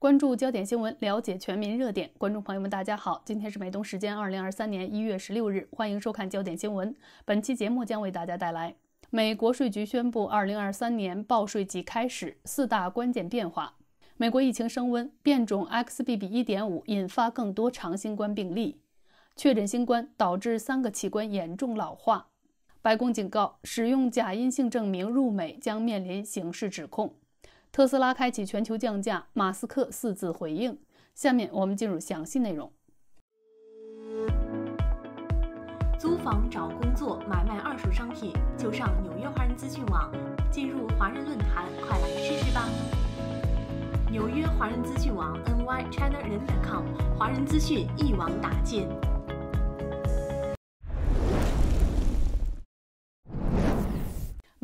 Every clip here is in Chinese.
关注焦点新闻，了解全民热点。观众朋友们，大家好，今天是美东时间二零二三年一月十六日，欢迎收看焦点新闻。本期节目将为大家带来：美国税局宣布，二零二三年报税季开始，四大关键变化；美国疫情升温，变种 XBB.1.5 引发更多长新冠病例；确诊新冠导致三个器官严重老化；白宫警告，使用假阴性证明入美将面临刑事指控。特斯拉开启全球降价，马斯克四字回应。下面我们进入详细内容。租房、找工作、买卖二手商品，就上纽约华人资讯网。进入华人论坛，快来试试吧！纽约华人资讯网 n y c h i n a 人 e t c o m 华人资讯一网打尽。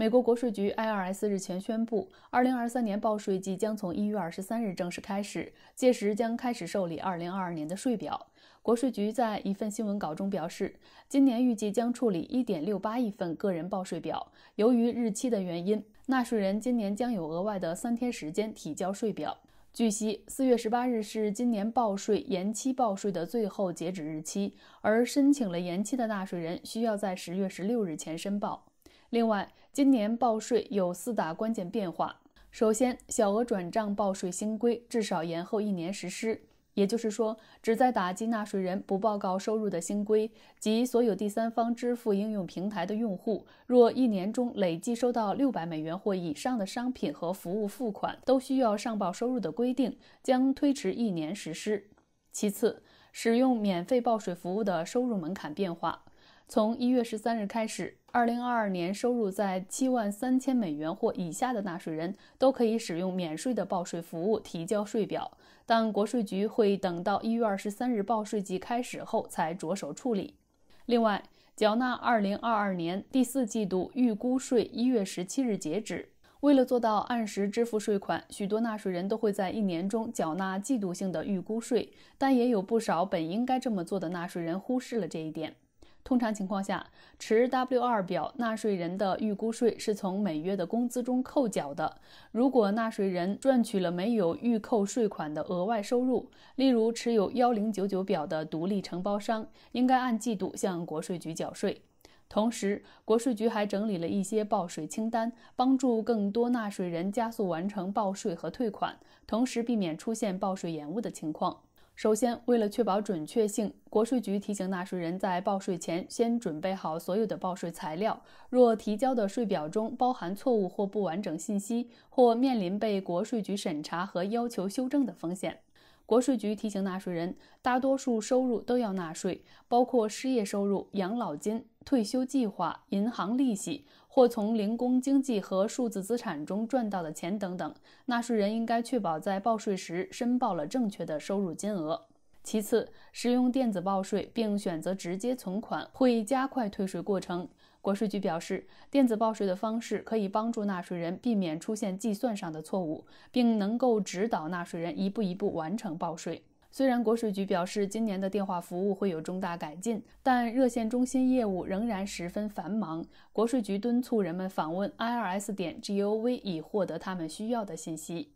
美国国税局 （IRS） 日前宣布，2023年报税季将从1月23日正式开始，届时将开始受理2022年的税表。国税局在一份新闻稿中表示，今年预计将处理1.68亿份个人报税表。由于日期的原因，纳税人今年将有额外的三天时间提交税表。据悉，4月18日是今年报税延期报税的最后截止日期，而申请了延期的纳税人需要在10月16日前申报。另外，今年报税有四大关键变化。首先，小额转账报税新规至少延后一年实施，也就是说，旨在打击纳税人不报告收入的新规，及所有第三方支付应用平台的用户，若一年中累计收到六百美元或以上的商品和服务付款，都需要上报收入的规定，将推迟一年实施。其次，使用免费报税服务的收入门槛变化。从一月十三日开始，二零二二年收入在七万三千美元或以下的纳税人都可以使用免税的报税服务提交税表，但国税局会等到一月二十三日报税季开始后才着手处理。另外，缴纳二零二二年第四季度预估税一月十七日截止。为了做到按时支付税款，许多纳税人都会在一年中缴纳季度性的预估税，但也有不少本应该这么做的纳税人忽视了这一点。通常情况下，持 W2 表纳税人的预估税是从每月的工资中扣缴的。如果纳税人赚取了没有预扣税款的额外收入，例如持有1099表的独立承包商，应该按季度向国税局缴税。同时，国税局还整理了一些报税清单，帮助更多纳税人加速完成报税和退款，同时避免出现报税延误的情况。首先，为了确保准确性，国税局提醒纳税人，在报税前先准备好所有的报税材料。若提交的税表中包含错误或不完整信息，或面临被国税局审查和要求修正的风险，国税局提醒纳税人，大多数收入都要纳税，包括失业收入、养老金、退休计划、银行利息。或从零工经济和数字资产中赚到的钱等等，纳税人应该确保在报税时申报了正确的收入金额。其次，使用电子报税并选择直接存款会加快退税过程。国税局表示，电子报税的方式可以帮助纳税人避免出现计算上的错误，并能够指导纳税人一步一步完成报税。虽然国税局表示，今年的电话服务会有重大改进，但热线中心业务仍然十分繁忙。国税局敦促人们访问 IRS 点 gov 以获得他们需要的信息。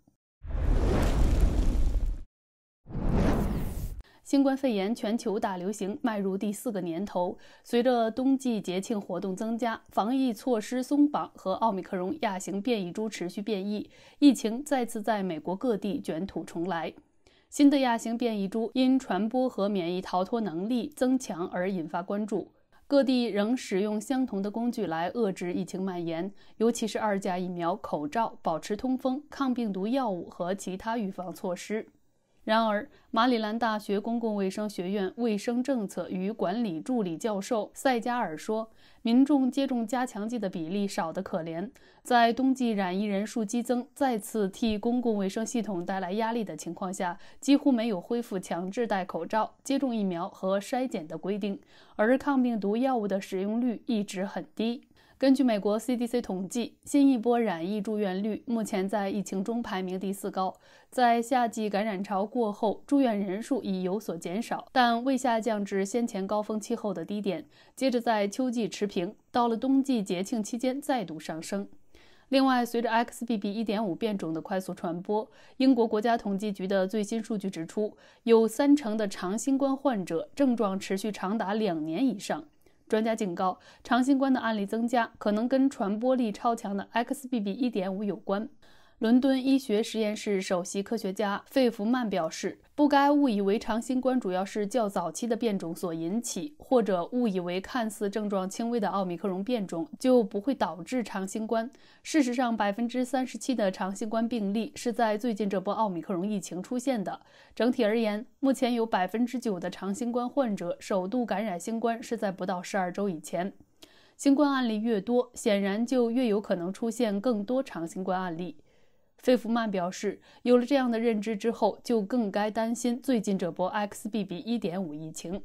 新冠肺炎全球大流行迈入第四个年头，随着冬季节庆活动增加、防疫措施松绑和奥密克戎亚型变异株持续变异，疫情再次在美国各地卷土重来。新的亚型变异株因传播和免疫逃脱能力增强而引发关注。各地仍使用相同的工具来遏制疫情蔓延，尤其是二价疫苗、口罩、保持通风、抗病毒药物和其他预防措施。然而，马里兰大学公共卫生学院卫生政策与管理助理教授塞加尔说：“民众接种加强剂的比例少得可怜。在冬季染疫人数激增，再次替公共卫生系统带来压力的情况下，几乎没有恢复强制戴口罩、接种疫苗和筛检的规定，而抗病毒药物的使用率一直很低。”根据美国 CDC 统计，新一波染疫住院率目前在疫情中排名第四高。在夏季感染潮过后，住院人数已有所减少，但未下降至先前高峰期后的低点。接着在秋季持平，到了冬季节庆期间再度上升。另外，随着 XBB.1.5 变种的快速传播，英国国家统计局的最新数据指出，有三成的长新冠患者症状持续长达两年以上。专家警告，长新冠的案例增加可能跟传播力超强的 XBB.1.5 有关。伦敦医学实验室首席科学家费弗曼表示，不该误以为长新冠主要是较早期的变种所引起，或者误以为看似症状轻微的奥密克戎变种就不会导致长新冠。事实上，百分之三十七的长新冠病例是在最近这波奥密克戎疫情出现的。整体而言，目前有百分之九的长新冠患者首度感染新冠是在不到十二周以前。新冠案例越多，显然就越有可能出现更多长新冠案例。费弗曼表示，有了这样的认知之后，就更该担心最近这波 XBB.1.5 疫情。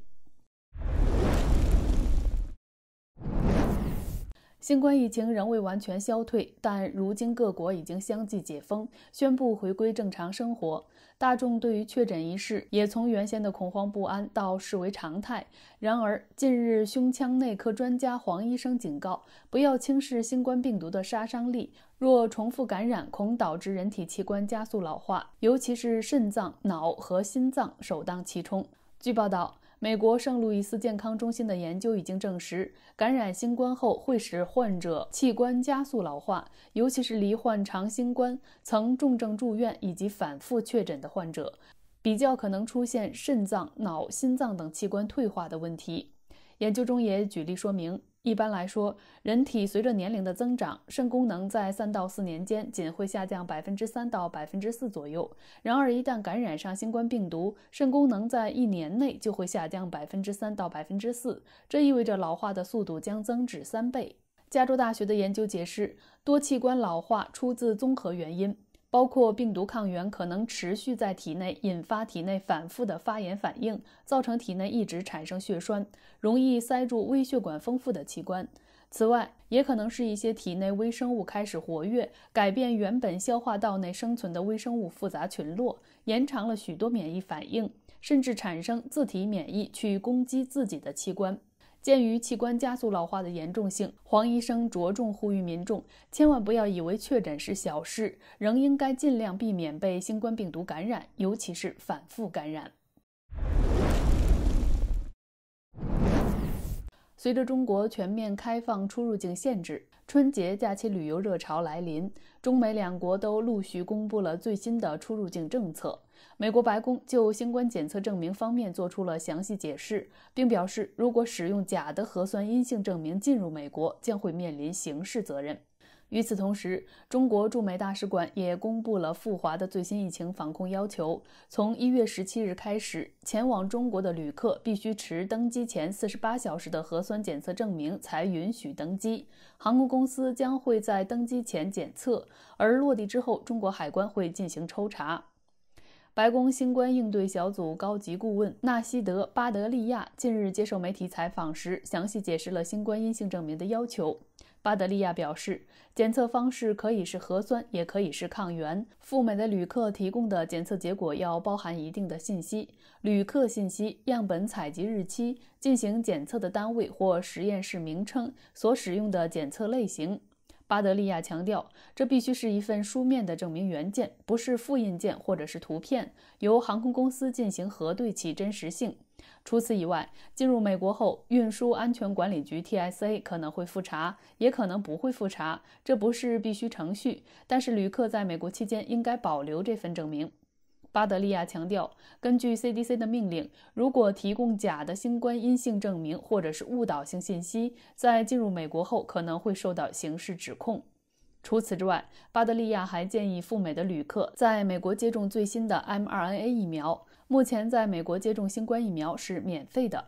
新冠疫情仍未完全消退，但如今各国已经相继解封，宣布回归正常生活。大众对于确诊一事也从原先的恐慌不安到视为常态。然而，近日胸腔内科专家黄医生警告，不要轻视新冠病毒的杀伤力，若重复感染，恐导致人体器官加速老化，尤其是肾脏、脑和心脏首当其冲。据报道。美国圣路易斯健康中心的研究已经证实，感染新冠后会使患者器官加速老化，尤其是罹患长新冠、曾重症住院以及反复确诊的患者，比较可能出现肾脏、脑、心脏等器官退化的问题。研究中也举例说明。一般来说，人体随着年龄的增长，肾功能在三到四年间仅会下降百分之三到百分之四左右。然而，一旦感染上新冠病毒，肾功能在一年内就会下降百分之三到百分之四，这意味着老化的速度将增至三倍。加州大学的研究解释，多器官老化出自综合原因。包括病毒抗原可能持续在体内，引发体内反复的发炎反应，造成体内一直产生血栓，容易塞住微血管丰富的器官。此外，也可能是一些体内微生物开始活跃，改变原本消化道内生存的微生物复杂群落，延长了许多免疫反应，甚至产生自体免疫去攻击自己的器官。鉴于器官加速老化的严重性，黄医生着重呼吁民众：千万不要以为确诊是小事，仍应该尽量避免被新冠病毒感染，尤其是反复感染。随着中国全面开放出入境限制，春节假期旅游热潮来临，中美两国都陆续公布了最新的出入境政策。美国白宫就新冠检测证明方面做出了详细解释，并表示，如果使用假的核酸阴性证明进入美国，将会面临刑事责任。与此同时，中国驻美大使馆也公布了赴华的最新疫情防控要求。从一月十七日开始，前往中国的旅客必须持登机前四十八小时的核酸检测证明才允许登机。航空公司将会在登机前检测，而落地之后，中国海关会进行抽查。白宫新冠应对小组高级顾问纳西德·巴德利亚近日接受媒体采访时，详细解释了新冠阴性证明的要求。巴德利亚表示，检测方式可以是核酸，也可以是抗原。赴美的旅客提供的检测结果要包含一定的信息：旅客信息、样本采集日期、进行检测的单位或实验室名称、所使用的检测类型。巴德利亚强调，这必须是一份书面的证明原件，不是复印件或者是图片，由航空公司进行核对其真实性。除此以外，进入美国后，运输安全管理局 （TSA） 可能会复查，也可能不会复查。这不是必须程序，但是旅客在美国期间应该保留这份证明。巴德利亚强调，根据 CDC 的命令，如果提供假的新冠阴性证明或者是误导性信息，在进入美国后可能会受到刑事指控。除此之外，巴德利亚还建议赴美的旅客在美国接种最新的 mRNA 疫苗。目前，在美国接种新冠疫苗是免费的。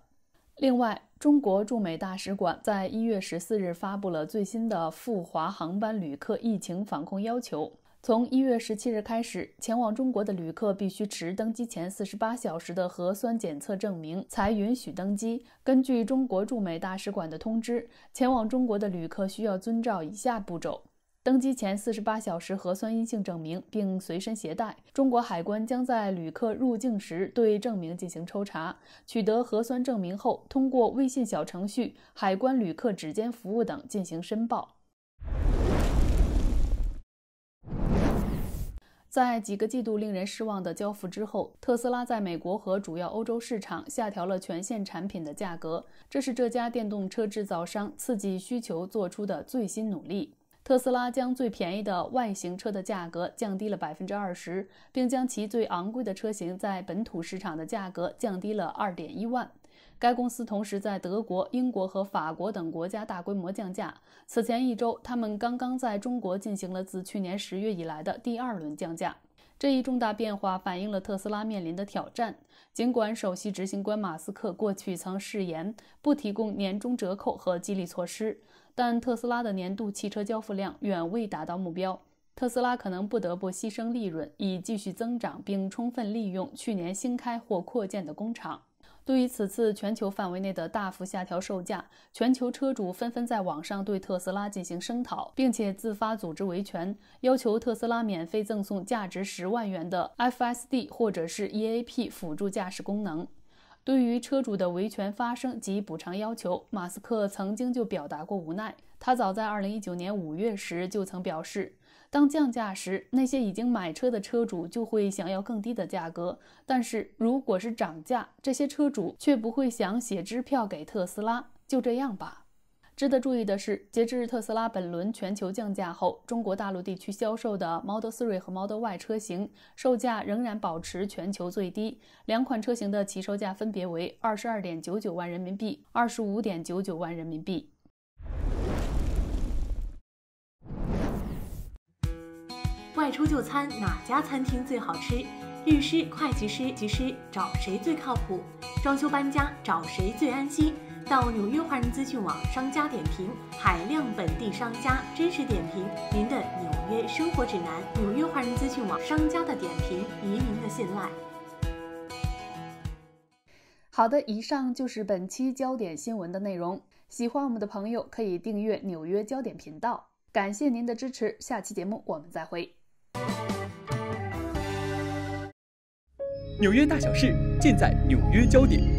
另外，中国驻美大使馆在一月十四日发布了最新的赴华航班旅客疫情防控要求。从一月十七日开始，前往中国的旅客必须持登机前四十八小时的核酸检测证明才允许登机。根据中国驻美大使馆的通知，前往中国的旅客需要遵照以下步骤。登机前四十八小时核酸阴性证明，并随身携带。中国海关将在旅客入境时对证明进行抽查。取得核酸证明后，通过微信小程序“海关旅客指尖服务”等进行申报。在几个季度令人失望的交付之后，特斯拉在美国和主要欧洲市场下调了全线产品的价格，这是这家电动车制造商刺激需求做出的最新努力。特斯拉将最便宜的外形车的价格降低了百分之二十，并将其最昂贵的车型在本土市场的价格降低了二点一万。该公司同时在德国、英国和法国等国家大规模降价。此前一周，他们刚刚在中国进行了自去年十月以来的第二轮降价。这一重大变化反映了特斯拉面临的挑战。尽管首席执行官马斯克过去曾誓言不提供年终折扣和激励措施。但特斯拉的年度汽车交付量远未达到目标，特斯拉可能不得不牺牲利润以继续增长，并充分利用去年新开或扩建的工厂。对于此次全球范围内的大幅下调售价，全球车主纷纷在网上对特斯拉进行声讨，并且自发组织维权，要求特斯拉免费赠送价值十万元的 FSD 或者是 EAP 辅助驾驶功能。对于车主的维权发声及补偿要求，马斯克曾经就表达过无奈。他早在二零一九年五月时就曾表示，当降价时，那些已经买车的车主就会想要更低的价格；但是如果是涨价，这些车主却不会想写支票给特斯拉。就这样吧。值得注意的是，截至特斯拉本轮全球降价后，中国大陆地区销售的 Model 3和 Model Y 车型售价仍然保持全球最低。两款车型的起售价分别为二十二点九九万人民币、二十五点九九万人民币。外出就餐哪家餐厅最好吃？律师、会计师、技师找谁最靠谱？装修搬家找谁最安心？到纽约华人资讯网商家点评，海量本地商家真实点评，您的纽约生活指南。纽约华人资讯网商家的点评，移民的信赖。好的，以上就是本期焦点新闻的内容。喜欢我们的朋友可以订阅纽约焦点频道，感谢您的支持。下期节目我们再会。纽约大小事尽在纽约焦点。